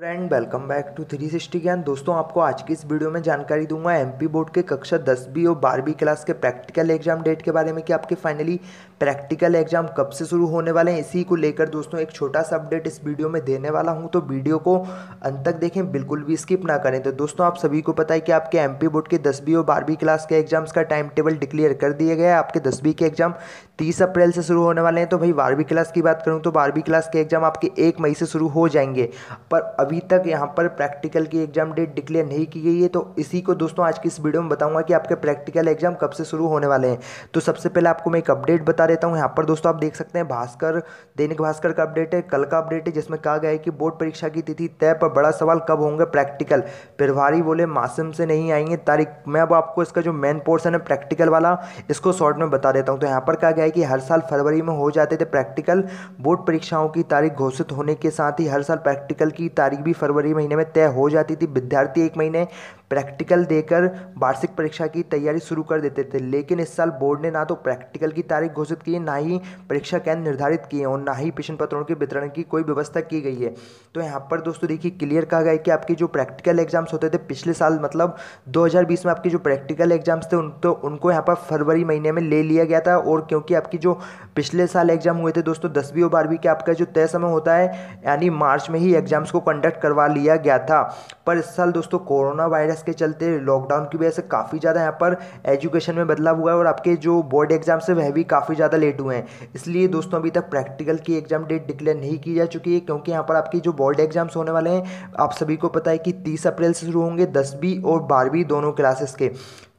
friend welcome back to three sixty Gyan दोस्तों आपको आज की इस वीडियो में जानकारी दूंगा एमपी बोर्ड के कक्षा दसवीं और बारहवीं क्लास के प्रैक्टिकल एग्जाम डेट के बारे में कि आपके फाइनली प्रैक्टिकल एग्जाम कब से शुरू होने वाले हैं इसी को लेकर दोस्तों एक छोटा सा अपडेट इस वीडियो में देने वाला हूँ तो वीडियो को अंत तक देखें बिल्कुल भी स्किप ना करें तो दोस्तों आप सभी को पता है कि आपके एम बोर्ड के दसवीं और बारहवीं क्लास के एग्जाम्स का टाइम टेबल डिक्लेयर कर दिया गया है आपके दसवीं के एग्जाम तीस अप्रैल से शुरू होने वाले हैं तो भाई बारहवीं क्लास की बात करूँ तो बारहवीं क्लास के एग्जाम आपके एक मई से शुरू हो जाएंगे पर अभी तक यहाँ पर प्रैक्टिकल की एग्जाम डेट डिक्लेयर नहीं की गई है तो इसी को दोस्तों आज की इस वीडियो में बताऊंगा कि आपके प्रैक्टिकल एग्जाम कब से शुरू होने वाले हैं तो सबसे पहले आपको मैं एक अपडेट बता देता हूँ यहाँ पर दोस्तों आप देख सकते हैं भास्कर दैनिक भास्कर का अपडेट है कल का अपडेट है जिसमें कहा गया है कि बोर्ड परीक्षा की तिथि तय पर बड़ा सवाल कब होंगे प्रैक्टिकल प्रभारी बोले मासिम से नहीं आएंगे तारीख मैं अब आपको इसका जो मेन पोर्सन है प्रैक्टिकल वाला इसको शॉर्ट में बता देता हूँ तो यहाँ पर कहा गया है कि हर साल फरवरी में हो जाते थे प्रैक्टिकल बोर्ड परीक्षाओं की तारीख घोषित होने के साथ ही हर साल प्रैक्टिकल की तारीख तारीख भी फरवरी महीने में तय हो जाती थी विद्यार्थी एक महीने प्रैक्टिकल देकर वार्षिक परीक्षा की तैयारी शुरू कर देते थे लेकिन इस साल बोर्ड ने ना तो प्रैक्टिकल की तारीख घोषित की है ना ही परीक्षा केंद्र निर्धारित किए और ना ही प्रश्न पत्रों के वितरण की कोई व्यवस्था की गई है तो यहाँ पर दोस्तों देखिए क्लियर कहा गया कि आपके जो प्रैक्टिकल एग्जाम्स होते थे पिछले साल मतलब दो में आपके जो प्रैक्टिकल एग्जाम्स थे उन तो उनको यहाँ पर फरवरी महीने में ले लिया गया था और क्योंकि आपकी जो पिछले साल एग्जाम हुए थे दोस्तों दसवीं और बारहवीं के आपका जो तय समय होता है यानी मार्च में ही एग्जाम्स को कंडक्ट करवा लिया गया था पर इस साल दोस्तों कोरोना वायरस के चलते लॉकडाउन की वजह से काफ़ी ज़्यादा यहाँ पर एजुकेशन में बदलाव हुआ है और आपके जो बोर्ड एग्जाम्स हैं वह भी काफ़ी ज़्यादा लेट हुए हैं इसलिए दोस्तों अभी तक प्रैक्टिकल की एग्जाम डेट डिक्लेयर नहीं की जा चुकी है क्योंकि यहाँ पर आपकी जो बोर्ड एग्जाम्स होने वाले हैं आप सभी को पता है कि तीस अप्रैल से शुरू होंगे दसवीं और बारहवीं दोनों क्लासेस के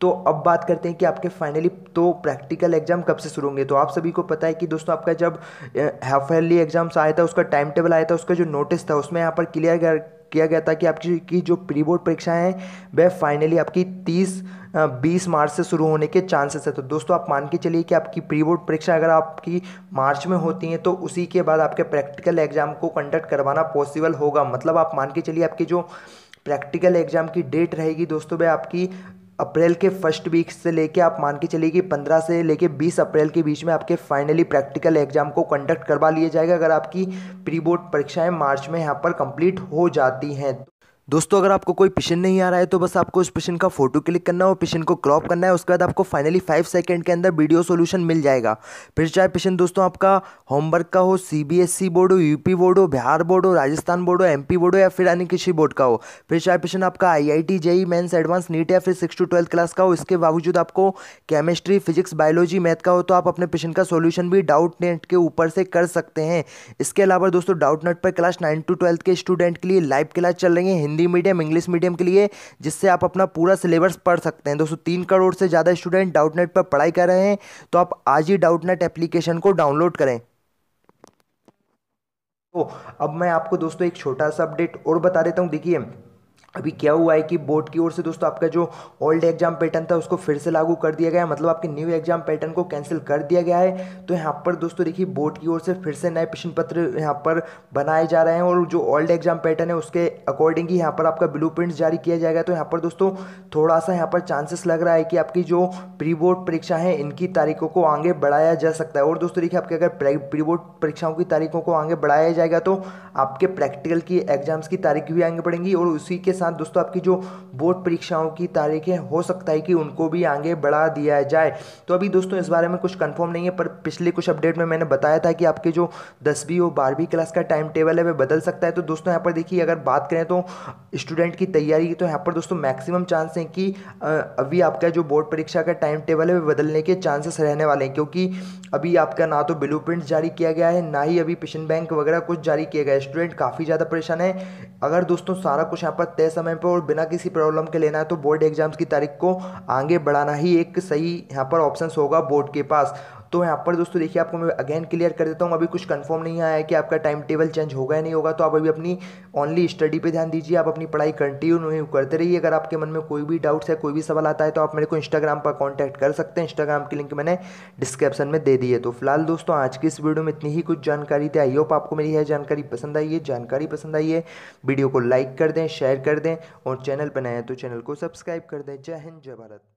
तो अब बात करते हैं कि आपके फाइनली तो प्रैक्टिकल एग्जाम कब से शुरू होंगे तो आप सभी को पता है कि दोस्तों आपका जब हाफ एयरली एग्जाम्स आया था उसका टाइम टेबल आया था उसका जो नोटिस था उसमें यहाँ पर क्लियर किया गया था कि आपकी की जो प्री बोर्ड परीक्षाएं हैं वह फाइनली आपकी तीस बीस मार्च से शुरू होने के चांसेस है तो दोस्तों आप मान के चलिए कि आपकी प्री बोर्ड परीक्षा अगर आपकी मार्च में होती हैं तो उसी के बाद आपके प्रैक्टिकल एग्जाम को कंडक्ट करवाना पॉसिबल होगा मतलब आप मान के चलिए आपकी जो प्रैक्टिकल एग्जाम की डेट रहेगी दोस्तों वह आपकी अप्रैल के फर्स्ट वीक से लेके आप मान के चलिए कि 15 से लेके 20 अप्रैल के बीच में आपके फाइनली प्रैक्टिकल एग्जाम को कंडक्ट करवा लिया जाएगा अगर आपकी प्री बोर्ड परीक्षाएं मार्च में यहाँ पर कंप्लीट हो जाती हैं दोस्तों अगर आपको कोई पिशन नहीं आ रहा है तो बस आपको उस पिशन का फोटो क्लिक करना है और पिशन को क्रॉप करना है उसके बाद आपको फाइनली फाइव सेकेंड के अंदर वीडियो सॉल्यूशन मिल जाएगा फिर चाहे पिशन दोस्तों आपका होमवर्क का हो सीबीएसई e बोर्ड हो यूपी बोर्ड हो बिहार बोर्ड हो राजस्थान बोर्ड हो एम बोर्ड हो या फिर अन्य किसी बोर्ड का हो फिर चाहे पिशन आपका I I JEE mains advance NEET या फिर सिक्स टू ट्वेल्थ क्लास का हो इसके बावजूद आपको केमिस्ट्री फिजिक्स बायोलॉजी मैथ का हो तो आप अपने पिशन का सोल्यूशन भी डाउट नेट के ऊपर से कर सकते हैं इसके अलावा दोस्तों डाउट नेट पर क्लास नाइन टू ट्वेल्थ के स्टूडेंट के लिए लाइव क्लास चल रही है Hindi Hindi medium English medium के लिए जिससे आप अपना पूरा सिलेबस पढ़ सकते हैं दोस्तों तीन करोड़ से ज़्यादा स्टूडेंट डाउटनेट पर पढ़ाई कर रहे हैं तो आप आज ही डाउटनेट एप्लीकेशन को डाउनलोड करें तो अब मैं आपको दोस्तों एक छोटा सा अपडेट और बता देता हूँ देखिए अभी क्या हुआ है कि बोर्ड की ओर से दोस्तों आपका जो ओल्ड एग्जाम पैटर्न था उसको फिर से लागू कर दिया गया है मतलब आपके न्यू एग्जाम पैटर्न को कैंसिल कर दिया गया है तो यहाँ पर दोस्तों देखिए बोर्ड की ओर से फिर से नए प्रश्न पत्र यहाँ पर बनाए जा रहे हैं और जो ओल्ड एग्जाम पैटर्न है उसके अकॉर्डिंग ही यहाँ पर आपका ब्लू जारी किया जाएगा तो यहाँ पर दोस्तों थोड़ा सा यहाँ पर चांसेस लग रहा है कि आपकी जो प्री बोर्ड परीक्षा है इनकी तारीखों को आगे बढ़ाया जा सकता है और दोस्तों देखिए आपके अगर प्री बोर्ड परीक्षाओं की तारीखों को आगे बढ़ाया जाएगा तो आपके प्रैक्टिकल की एग्जाम्स की तारीख भी आगे बढ़ेंगी और उसी के साथ दोस्तों आपकी जो बोर्ड परीक्षाओं की तारीखें हो सकता है कि उनको भी आगे बढ़ा दिया जाए तो अभी दोस्तों इस बारे में कुछ कन्फर्म नहीं है पर पिछले कुछ अपडेट में मैंने बताया था कि आपके जो दसवीं और बारहवीं क्लास का टाइम टेबल है वह बदल सकता है तो दोस्तों यहाँ पर देखिए अगर बात करें तो स्टूडेंट की तैयारी की तो यहाँ पर दोस्तों मैक्सिमम चांस हैं कि अभी आपका जो बोर्ड परीक्षा का टाइम टेबल है वह बदलने के चांसेस रहने वाले हैं क्योंकि अभी आपका ना तो ब्लू जारी किया गया है ना ही अभी पिशन बैंक वगैरह कुछ जारी किया गया है स्टूडेंट काफ़ी ज़्यादा परेशान है अगर दोस्तों सारा कुछ यहाँ पर तय तय समय पर और बिना किसी प्रॉब्लम के लेना है तो बोर्ड एग्जाम्स की तारीख को आगे बढ़ाना ही एक सही यहाँ पर ऑप्शन होगा बोर्ड के पास तो यहाँ पर दोस्तों देखिए आपको मैं अगेन क्लियर कर देता हूँ अभी कुछ कंफर्म नहीं आया है कि आपका टाइम टेबल चेंज होगा या नहीं होगा तो आप अभी अपनी ओनली स्टडी पे ध्यान दीजिए आप अपनी पढ़ाई कंटिन्यू करते रहिए अगर आपके मन में कोई भी डाउट्स है कोई भी सवाल आता है तो आप मेरे को इंस्टाग्राम पर कॉन्टैक्ट कर सकते हैं इंस्टाग्राम की लिंक मैंने डिस्क्रिप्शन में दे दी है तो फिलहाल दोस्तों आज की इस वीडियो में इतनी ही कुछ जानकारी थी आई होप आपको मेरी यह जानकारी पसंद आई है जानकारी पसंद आई है वीडियो को लाइक कर दें शेयर कर दें और चैनल पर नए तो चैनल को सब्सक्राइब कर दें जय हिंद जय भारत